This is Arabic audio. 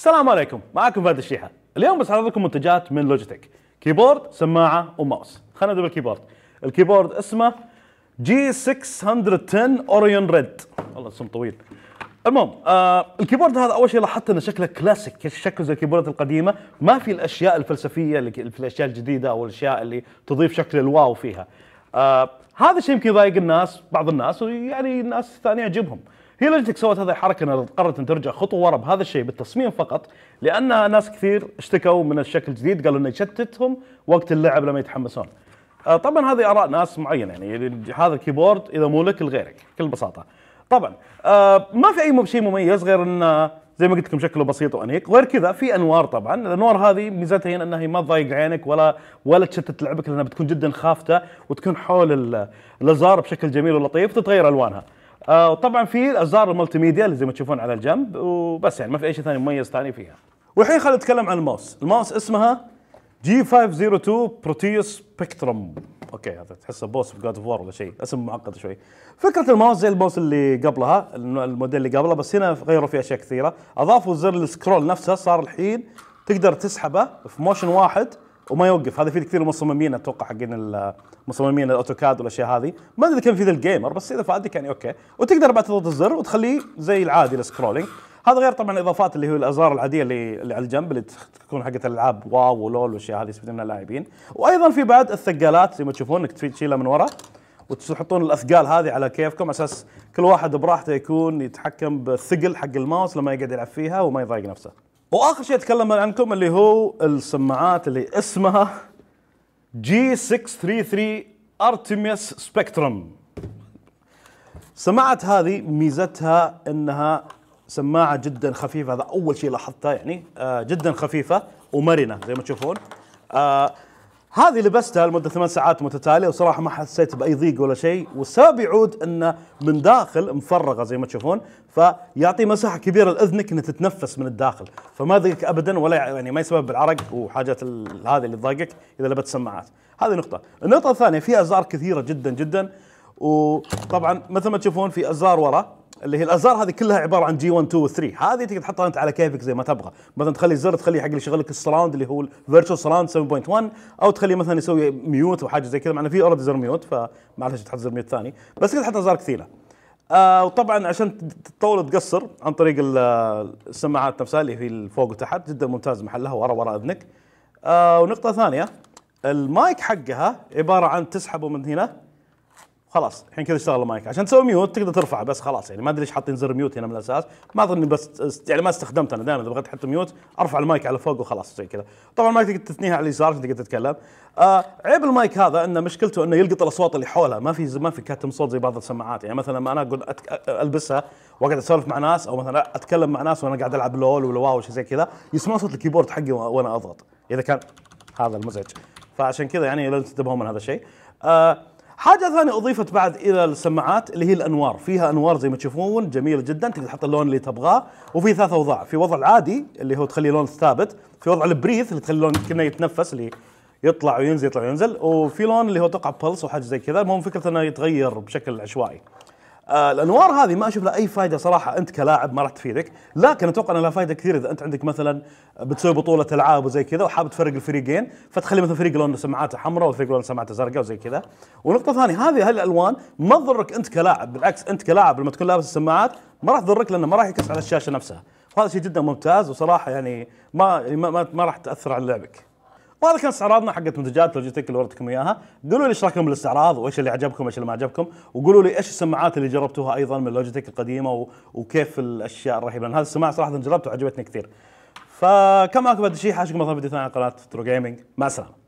السلام عليكم معكم فهد الشيحه اليوم بس لكم منتجات من لوجيتك كيبورد سماعه وماوس خلينا نبدا بالكيبورد الكيبورد اسمه جي 610 اوريون ريد والله اسم طويل المهم آه الكيبورد هذا اول شيء لاحظت انه شكله كلاسيك شكله زي الكيبوردات القديمه ما في الاشياء الفلسفيه اللي في الاشياء الجديده او الاشياء اللي تضيف شكل الواو فيها آه هذا الشيء يمكن يضايق الناس بعض الناس ويعني الناس الثانيه يعجبهم هي لجنتك سوت هذه الحركه انها قررت ان ترجع خطوه ورا بهذا الشيء بالتصميم فقط لان ناس كثير اشتكوا من الشكل الجديد قالوا انه يشتتهم وقت اللعب لما يتحمسون. آه، طبعا هذه اراء ناس معينه يعني هذا الكيبورد اذا مو لك لغيرك بكل بساطه. طبعا آه، ما في اي شيء مميز غير انه زي ما قلت لكم شكله بسيط وانيق غير كذا في انوار طبعا الانوار هذه ميزتها هنا انها ما تضايق عينك ولا ولا تشتت لعبك لانها بتكون جدا خافته وتكون حول الازار بشكل جميل ولطيف تتغير الوانها آه طبعا في ازرار الملتي ميديا اللي زي ما تشوفون على الجنب وبس يعني ما في اي شيء ثاني مميز ثاني فيها والحين خلينا نتكلم عن الماوس الماوس اسمها جي 502 بروتيوس سبكترم اوكي هذا تحسه بوس في جاد اوف وار ولا شيء اسم معقد شوي فكره الماوس زي الماوس اللي قبلها الموديل اللي قبله بس هنا غيروا فيه اشياء كثيره اضافوا زر السكرول نفسه صار الحين تقدر تسحبه في موشن واحد وما يوقف هذا في كثير المصممين اتوقع حقين المصممين الاوتوكاد والاشياء هذه ما ادري كم في ذا الجيمر بس اذا فادك يعني اوكي وتقدر بعد تضغط الزر وتخليه زي العادي السكرولينج هذا غير طبعا الاضافات اللي هو الازرار العاديه اللي, اللي على الجنب اللي تكون حقت الالعاب واو ولول والاشياء هذه منها اللاعبين وايضا في بعد الثقالات زي ما تشوفون انك تشيلها من ورا وتحطون الاثقال هذه على كيفكم على اساس كل واحد براحته يكون يتحكم بالثقل حق الماوس لما يقعد يلعب فيها وما يضايق نفسه واخر شيء اتكلم عنكم اللي هو السماعات اللي اسمها جي 633 ارتميس سبكترم سماعات هذه ميزتها انها سماعة جدا خفيفة هذا اول شيء لاحظته يعني آه جدا خفيفة ومرنة زي ما تشوفون آه هذه لبستها لمدة ثمان ساعات متتالية وصراحة ما حسيت بأي ضيق ولا شيء والسبب يعود أنه من داخل مفرغة زي ما تشوفون فيعطي مساحة كبيرة لأذنك انها تتنفس من الداخل فما يضيقك أبدا ولا يعني ما يسبب العرق وحاجات هذه اللي تضايقك إذا لبست سماعات هذه نقطة النقطة الثانية في ازار كثيرة جدا جدا وطبعا مثل ما تشوفون في ازار ورا اللي هي الازرار هذه كلها عباره عن جي 1 2 3 هذه تقدر تحطها انت على كيفك زي ما تبغى مثلا تخلي الزر تخليه حق اللي يشغل لك السراوند اللي هو الفيرتشوال سراوند 7.1 او تخليه مثلا يسوي ميوت وحاجه زي كذا مع انه في اوريدي زر ميوت فما تحط زر ميوت ثاني بس تقدر تحط ازرار كثيره آه وطبعا عشان تطول تقصر عن طريق السماعات نفسها اللي في فوق وتحت جدا ممتاز محلها ورا ورا اذنك آه ونقطه ثانيه المايك حقها عباره عن تسحبه من هنا خلاص الحين كذا اشتغل المايك عشان تسوي ميوت تقدر ترفعه بس خلاص يعني ما ادري ليش حاطين زر ميوت هنا من الاساس ما اظني بس يعني ما استخدمته انا دائما اذا بغيت احط ميوت ارفع المايك على فوق وخلاص زي كذا طبعا المايك تقدر تثنيها على اليسار عشان تقدر تتكلم آه عيب المايك هذا انه مشكلته انه يلقط الاصوات اللي حوله ما في ما في كاتم صوت زي بعض السماعات يعني مثلا لما انا اقول أتك... البسها واقعد اسولف مع ناس او مثلا اتكلم مع ناس وانا قاعد العب لول ولا واو زي كذا يسمع صوت الكيبورد حقي وانا اضغط اذا كان هذا المزعج فعشان كذا يعني لازم تنتبهون من هذا الشيء آه حاجه ثانيه اضيفت بعد الى السماعات اللي هي الانوار فيها انوار زي ما تشوفون جميله جدا تقدر تحط اللون اللي تبغاه وفي ثلاثة اوضاع في وضع العادي اللي هو تخلي لون ثابت في وضع البريث اللي تخلي لون كانه يتنفس اللي يطلع وينزل يطلع وينزل وفي لون اللي هو توقع بلس وحاجه زي كذا المهم فكره انه يتغير بشكل عشوائي آه، الانوار هذه ما اشوف لها اي فائده صراحه انت كلاعب ما راح تفيدك لكن اتوقع انها لها فائده كثير اذا انت عندك مثلا بتسوي بطوله العاب وزي كذا وحاب تفرق الفريقين فتخلي مثلا فريق لونه سماعاته حمراء وفريق لونه سماعاته زرقاء وزي كذا ونقطه ثانيه هذه الالوان ما تضرك انت كلاعب بالعكس انت كلاعب لما تكون لابس السماعات ما راح تضرك لانه ما راح يكس على الشاشه نفسها وهذا شيء جدا ممتاز وصراحه يعني ما ما, ما راح تاثر على لعبك وهذا كان استعراضنا حقت منتجات لوجيتك اللي وردتكم اياها قولوا لي ايش رايكم بالاستعراض وايش اللي عجبكم وايش اللي ما عجبكم وقولوا لي ايش السماعات اللي جربتوها ايضا من لوجيتك القديمه و... وكيف الاشياء الرهيبه لان هذه السماعه صراحه جربتها وعجبتني كثير فكم معكم شيء حاشكم مثلا فيديو ثاني على قناه ترو جيمنج مع السلامه